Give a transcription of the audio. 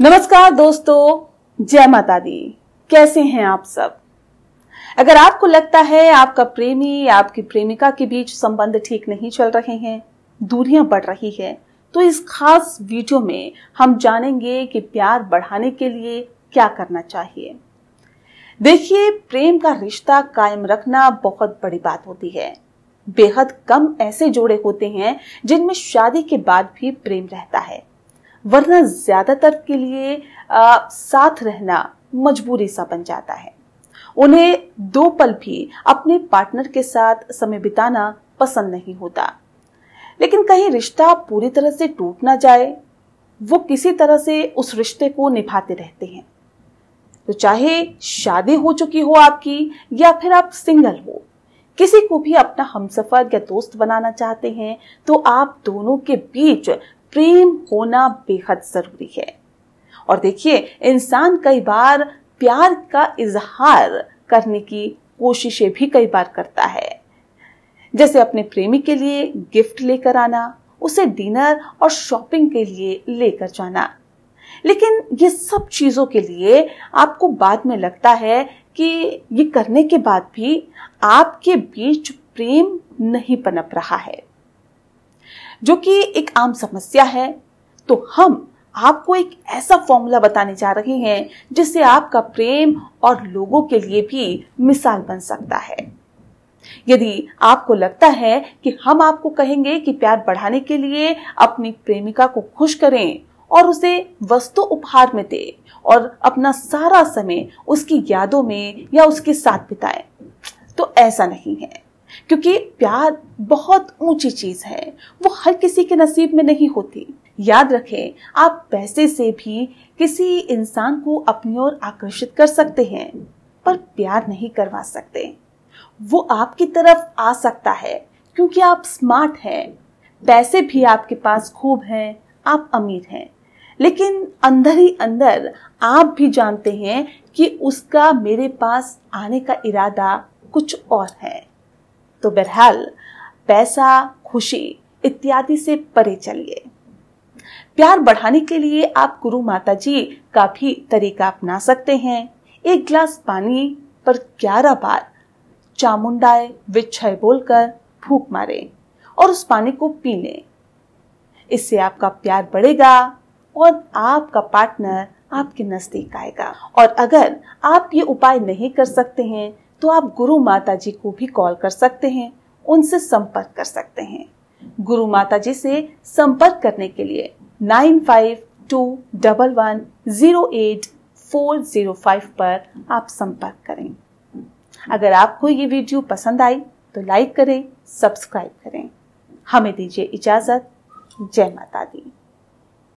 नमस्कार दोस्तों जय माता दी कैसे हैं आप सब अगर आपको लगता है आपका प्रेमी आपकी प्रेमिका के बीच संबंध ठीक नहीं चल रहे हैं दूरियां बढ़ रही है तो इस खास वीडियो में हम जानेंगे कि प्यार बढ़ाने के लिए क्या करना चाहिए देखिए प्रेम का रिश्ता कायम रखना बहुत बड़ी बात होती है बेहद कम ऐसे जोड़े होते हैं जिनमें शादी के बाद भी प्रेम रहता है वरना ज्यादातर के लिए आ, साथ रहना मजबूरी सा बन जाता है उन्हें दो पल भी अपने पार्टनर के साथ समय बिताना पसंद नहीं होता लेकिन कहीं रिश्ता पूरी तरह से टूट ना जाए वो किसी तरह से उस रिश्ते को निभाते रहते हैं तो चाहे शादी हो चुकी हो आपकी या फिर आप सिंगल हो किसी को भी अपना हमसफर या दोस्त बनाना चाहते हैं तो आप दोनों के बीच प्रेम होना बेहद जरूरी है और देखिए इंसान कई बार प्यार का इजहार करने की कोशिशें भी कई बार करता है जैसे अपने प्रेमी के लिए गिफ्ट लेकर आना उसे डिनर और शॉपिंग के लिए लेकर जाना लेकिन ये सब चीजों के लिए आपको बाद में लगता है कि ये करने के बाद भी आपके बीच प्रेम नहीं पनप रहा है जो कि एक आम समस्या है तो हम आपको एक ऐसा फॉर्मूला बताने जा रहे हैं जिससे आपका प्रेम और लोगों के लिए भी मिसाल बन सकता है यदि आपको लगता है कि हम आपको कहेंगे कि प्यार बढ़ाने के लिए अपनी प्रेमिका को खुश करें और उसे वस्तु उपहार में दे और अपना सारा समय उसकी यादों में या उसके साथ बिताएं, तो ऐसा नहीं है क्योंकि प्यार बहुत ऊंची चीज है वो हर किसी के नसीब में नहीं होती याद रखें आप पैसे से भी किसी इंसान को अपनी ओर आकर्षित कर सकते हैं पर प्यार नहीं करवा सकते वो आपकी तरफ आ सकता है क्योंकि आप स्मार्ट हैं पैसे भी आपके पास खूब हैं आप अमीर हैं लेकिन अंदर ही अंदर आप भी जानते हैं कि उसका मेरे पास आने का इरादा कुछ और है तो बहरहाल पैसा खुशी इत्यादि से परे चलिए प्यार बढ़ाने के लिए आप गुरु माता जी का भी तरीका अपना सकते हैं एक गिलास पानी पर ग्यारह बार चामुंडाए विच्छय बोलकर फूक मारे और उस पानी को पी लें इससे आपका प्यार बढ़ेगा और आपका पार्टनर आपके नजदीक आएगा और अगर आप ये उपाय नहीं कर सकते हैं तो आप गुरु माता जी को भी कॉल कर सकते हैं उनसे संपर्क कर सकते हैं गुरु माता जी से संपर्क करने के लिए nine five two double one zero eight four zero five पर आप संपर्क करें अगर आपको ये वीडियो पसंद आई तो लाइक करें सब्सक्राइब करें हमें दीजिए इजाज़त जय माता दी